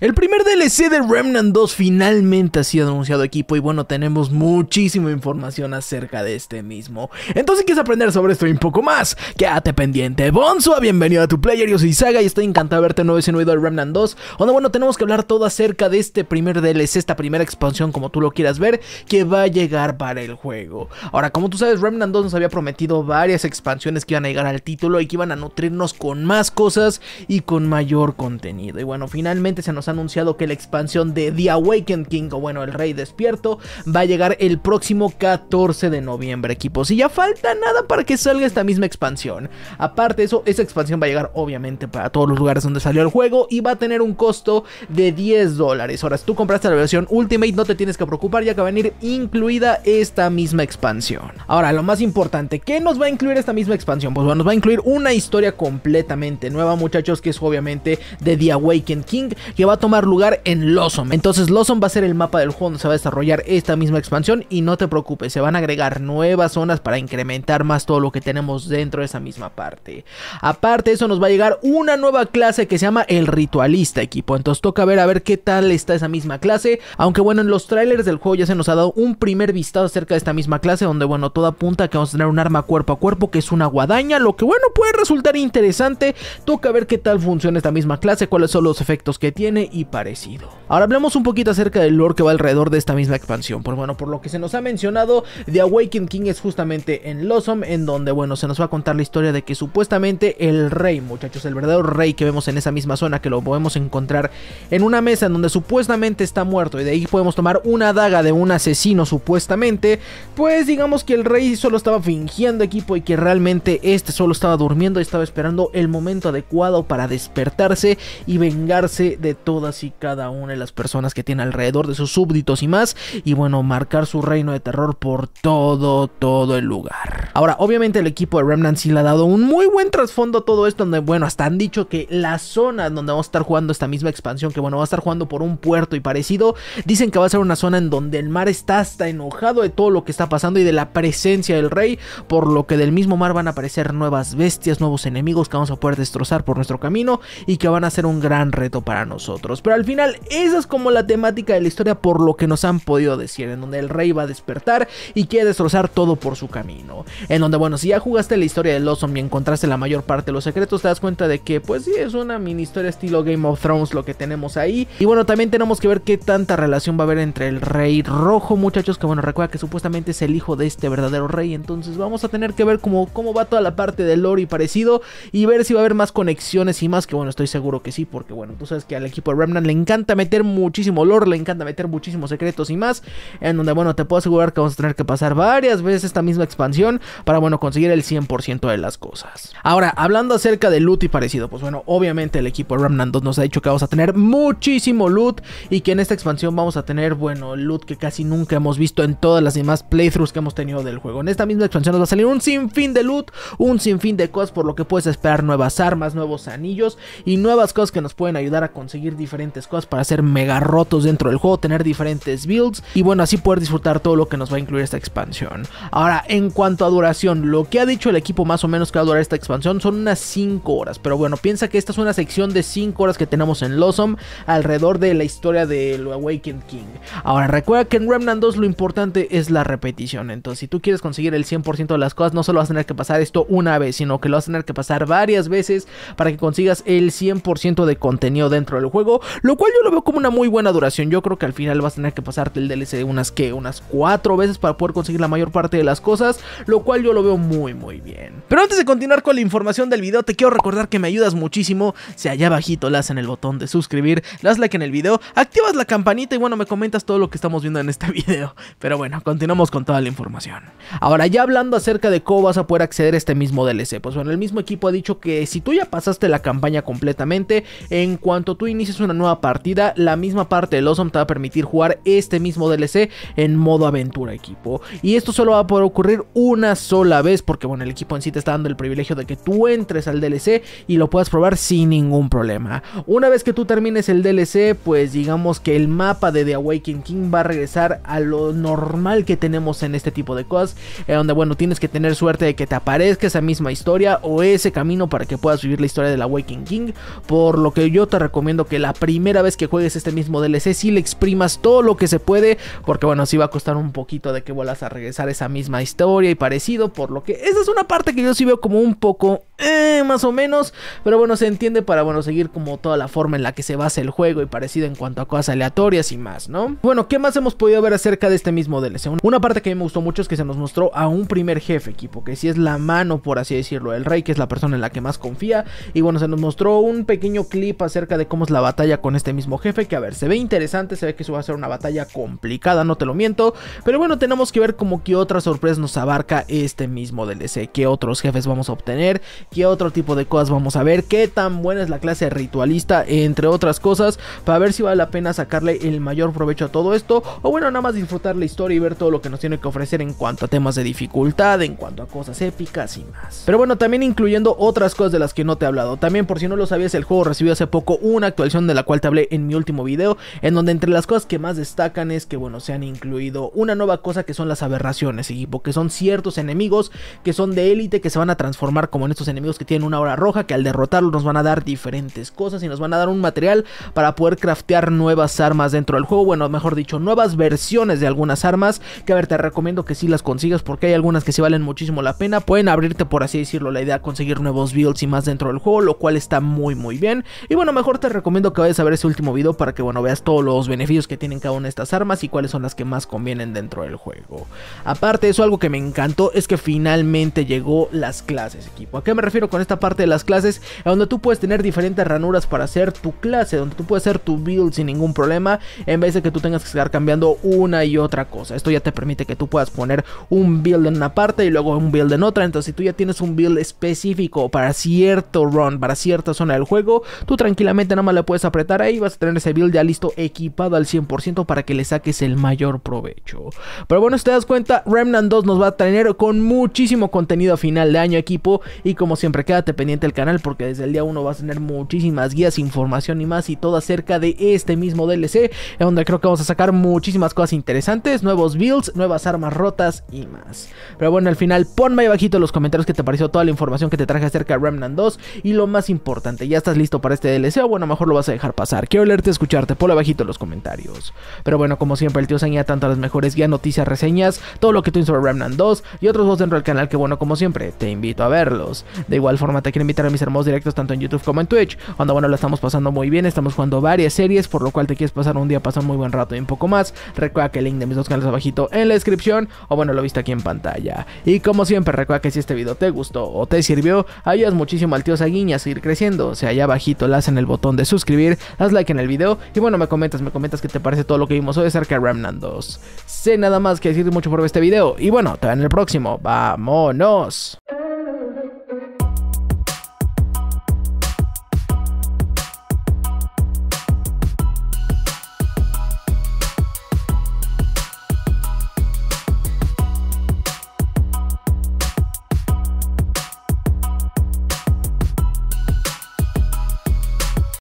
El primer DLC de Remnant 2 finalmente ha sido anunciado equipo y bueno, tenemos muchísima información acerca de este mismo. Entonces, si ¿quieres aprender sobre esto y un poco más? Quédate pendiente. Bonzo, bienvenido a tu player, yo soy Saga y estoy encantado de verte sin en de Remnant 2. Bueno, bueno, tenemos que hablar todo acerca de este primer DLC, esta primera expansión, como tú lo quieras ver, que va a llegar para el juego. Ahora, como tú sabes, Remnant 2 nos había prometido varias expansiones que iban a llegar al título y que iban a nutrirnos con más cosas y con mayor contenido. Y bueno, finalmente se nos anunciado que la expansión de The Awakened King, o bueno, el Rey Despierto, va a llegar el próximo 14 de noviembre, equipos. Y ya falta nada para que salga esta misma expansión. Aparte de eso, esa expansión va a llegar obviamente para todos los lugares donde salió el juego y va a tener un costo de 10 dólares. Ahora, si tú compraste la versión Ultimate, no te tienes que preocupar, ya que va a venir incluida esta misma expansión. Ahora, lo más importante, ¿qué nos va a incluir esta misma expansión? Pues bueno, nos va a incluir una historia completamente nueva, muchachos, que es obviamente de The Awakened King, que va a tomar lugar en Lawson. Entonces Lawson va a ser el mapa del juego donde se va a desarrollar esta misma expansión y no te preocupes, se van a agregar nuevas zonas para incrementar más todo lo que tenemos dentro de esa misma parte. Aparte eso nos va a llegar una nueva clase que se llama el ritualista equipo, entonces toca ver a ver qué tal está esa misma clase, aunque bueno en los trailers del juego ya se nos ha dado un primer vistazo acerca de esta misma clase donde bueno todo apunta que vamos a tener un arma cuerpo a cuerpo que es una guadaña, lo que bueno puede resultar interesante, toca ver qué tal funciona esta misma clase, cuáles son los efectos que tiene y parecido. Ahora hablemos un poquito acerca del lore que va alrededor de esta misma expansión. Pues bueno, por lo que se nos ha mencionado, The Awakened King es justamente en Lossom, en donde, bueno, se nos va a contar la historia de que supuestamente el rey, muchachos, el verdadero rey que vemos en esa misma zona, que lo podemos encontrar en una mesa en donde supuestamente está muerto, y de ahí podemos tomar una daga de un asesino supuestamente, pues digamos que el rey solo estaba fingiendo equipo y que realmente este solo estaba durmiendo y estaba esperando el momento adecuado para despertarse y vengarse de todo todas y cada una de las personas que tiene alrededor de sus súbditos y más, y bueno, marcar su reino de terror por todo, todo el lugar. Ahora, obviamente el equipo de Remnant sí le ha dado un muy buen trasfondo a todo esto, donde, bueno, hasta han dicho que la zona donde vamos a estar jugando esta misma expansión, que bueno, va a estar jugando por un puerto y parecido, dicen que va a ser una zona en donde el mar está hasta enojado de todo lo que está pasando y de la presencia del rey, por lo que del mismo mar van a aparecer nuevas bestias, nuevos enemigos que vamos a poder destrozar por nuestro camino y que van a ser un gran reto para nosotros. Pero al final, esa es como la temática de la historia por lo que nos han podido decir, en donde el rey va a despertar y quiere destrozar todo por su camino en donde bueno, si ya jugaste la historia de Lawson y encontraste la mayor parte de los secretos, te das cuenta de que pues sí, es una mini historia estilo Game of Thrones lo que tenemos ahí. Y bueno, también tenemos que ver qué tanta relación va a haber entre el rey rojo, muchachos, que bueno, recuerda que supuestamente es el hijo de este verdadero rey, entonces vamos a tener que ver cómo, cómo va toda la parte del lore y parecido y ver si va a haber más conexiones y más, que bueno, estoy seguro que sí, porque bueno, tú sabes que al equipo de Remnant le encanta meter muchísimo lore, le encanta meter muchísimos secretos y más, en donde bueno, te puedo asegurar que vamos a tener que pasar varias veces esta misma expansión para, bueno, conseguir el 100% de las cosas. Ahora, hablando acerca de loot y parecido, pues bueno, obviamente el equipo de Remnant 2 nos ha dicho que vamos a tener muchísimo loot y que en esta expansión vamos a tener, bueno, loot que casi nunca hemos visto en todas las demás playthroughs que hemos tenido del juego. En esta misma expansión nos va a salir un sinfín de loot, un sinfín de cosas, por lo que puedes esperar nuevas armas, nuevos anillos y nuevas cosas que nos pueden ayudar a conseguir diferentes cosas para hacer mega rotos dentro del juego, tener diferentes builds y bueno, así poder disfrutar todo lo que nos va a incluir esta expansión. Ahora, en cuanto a duración, lo que ha dicho el equipo más o menos que va a durar esta expansión son unas 5 horas. Pero bueno, piensa que esta es una sección de 5 horas que tenemos en Lossom alrededor de la historia del Awakened King. Ahora, recuerda que en Remnant 2 lo importante es la repetición. Entonces, si tú quieres conseguir el 100% de las cosas, no solo vas a tener que pasar esto una vez, sino que lo vas a tener que pasar varias veces para que consigas el 100% de contenido dentro del juego. Lo cual yo lo veo como una muy buena duración. Yo creo que al final vas a tener que pasarte el DLC unas que unas 4 veces para poder conseguir la mayor parte de las cosas. Lo cual cual yo lo veo muy muy bien. Pero antes de continuar con la información del video, te quiero recordar que me ayudas muchísimo si allá abajito le en el botón de suscribir, las like en el video, activas la campanita y bueno, me comentas todo lo que estamos viendo en este video. Pero bueno, continuamos con toda la información. Ahora ya hablando acerca de cómo vas a poder acceder a este mismo DLC, pues bueno, el mismo equipo ha dicho que si tú ya pasaste la campaña completamente, en cuanto tú inicies una nueva partida, la misma parte del Awesome te va a permitir jugar este mismo DLC en modo aventura equipo. Y esto solo va a poder ocurrir una sola vez, porque bueno, el equipo en sí te está dando el privilegio de que tú entres al DLC y lo puedas probar sin ningún problema. Una vez que tú termines el DLC, pues digamos que el mapa de The Awakening King va a regresar a lo normal que tenemos en este tipo de cosas, eh, donde bueno, tienes que tener suerte de que te aparezca esa misma historia o ese camino para que puedas vivir la historia del Awakening King, por lo que yo te recomiendo que la primera vez que juegues este mismo DLC, si le exprimas todo lo que se puede, porque bueno, si va a costar un poquito de que vuelvas a regresar esa misma historia y parece por lo que... Esa es una parte que yo sí veo como un poco eh, más o menos, pero bueno, se entiende para, bueno, seguir como toda la forma en la que se basa el juego y parecido en cuanto a cosas aleatorias y más, ¿no? Bueno, ¿qué más hemos podido ver acerca de este mismo DLC? Una parte que a mí me gustó mucho es que se nos mostró a un primer jefe, equipo, que si es la mano, por así decirlo, el rey, que es la persona en la que más confía, y bueno, se nos mostró un pequeño clip acerca de cómo es la batalla con este mismo jefe, que a ver, se ve interesante, se ve que eso va a ser una batalla complicada, no te lo miento, pero bueno, tenemos que ver como que otra sorpresa nos abarca este mismo DLC, qué otros jefes vamos a obtener, qué otro tipo de cosas vamos a ver, qué tan buena es la clase ritualista, entre otras cosas, para ver si vale la pena sacarle el mayor provecho a todo esto, o bueno, nada más disfrutar la historia y ver todo lo que nos tiene que ofrecer en cuanto a temas de dificultad, en cuanto a cosas épicas y más. Pero bueno, también incluyendo otras cosas de las que no te he hablado. También, por si no lo sabías, el juego recibió hace poco una actualización de la cual te hablé en mi último video, en donde entre las cosas que más destacan es que, bueno, se han incluido una nueva cosa que son las aberraciones, equipo, que son ciertos enemigos que son de élite que se van a transformar como en estos enemigos enemigos que tienen una hora roja que al derrotarlos nos van a dar diferentes cosas y nos van a dar un material para poder craftear nuevas armas dentro del juego, bueno, mejor dicho, nuevas versiones de algunas armas, que a ver, te recomiendo que sí las consigas porque hay algunas que sí valen muchísimo la pena, pueden abrirte por así decirlo la idea de conseguir nuevos builds y más dentro del juego, lo cual está muy muy bien, y bueno, mejor te recomiendo que vayas a ver ese último video para que bueno, veas todos los beneficios que tienen cada una de estas armas y cuáles son las que más convienen dentro del juego. Aparte eso, algo que me encantó es que finalmente llegó las clases, equipo. ¿A qué me refiero con esta parte de las clases? A donde tú puedes tener diferentes ranuras para hacer tu clase, donde tú puedes hacer tu build sin ningún problema, en vez de que tú tengas que estar cambiando una y otra cosa. Esto ya te permite que tú puedas poner un build en una parte y luego un build en otra. Entonces, si tú ya tienes un build específico para cierto run, para cierta zona del juego, tú tranquilamente nada más le puedes apretar ahí, vas a tener ese build ya listo, equipado al 100% para que le saques el mayor provecho. Pero bueno, si te das cuenta, Remnant 2 nos va a tener con muchísimo contenido a final de año, equipo, y como siempre, quédate pendiente del canal porque desde el día 1 vas a tener muchísimas guías, información y más y todo acerca de este mismo DLC, donde creo que vamos a sacar muchísimas cosas interesantes, nuevos builds, nuevas armas rotas y más. Pero bueno, al final ponme ahí bajito en los comentarios que te pareció toda la información que te traje acerca de Remnant 2 y lo más importante, ¿ya estás listo para este DLC o bueno, mejor lo vas a dejar pasar? Quiero leerte, escucharte, ponlo abajito en los comentarios. Pero bueno, como siempre, el tío enseña tanto las mejores guías, noticias, reseñas, todo lo que tú sobre Remnant 2 y otros dos dentro del canal que bueno, como siempre, te invito a verlos. De igual forma, te quiero invitar a mis hermosos directos tanto en YouTube como en Twitch, Cuando bueno, la estamos pasando muy bien, estamos jugando varias series, por lo cual te quieres pasar un día, pasar muy buen rato y un poco más. Recuerda que el link de mis dos canales abajito en la descripción, o bueno, lo viste aquí en pantalla. Y como siempre, recuerda que si este video te gustó o te sirvió, ayudas muchísimo al tío Saguiña a seguir creciendo. O sea, allá abajito las en el botón de suscribir, haz like en el video y bueno, me comentas, me comentas qué te parece todo lo que vimos hoy acerca de Remnant 2. Sé nada más que decir mucho por este video y bueno, te veo en el próximo. ¡Vámonos!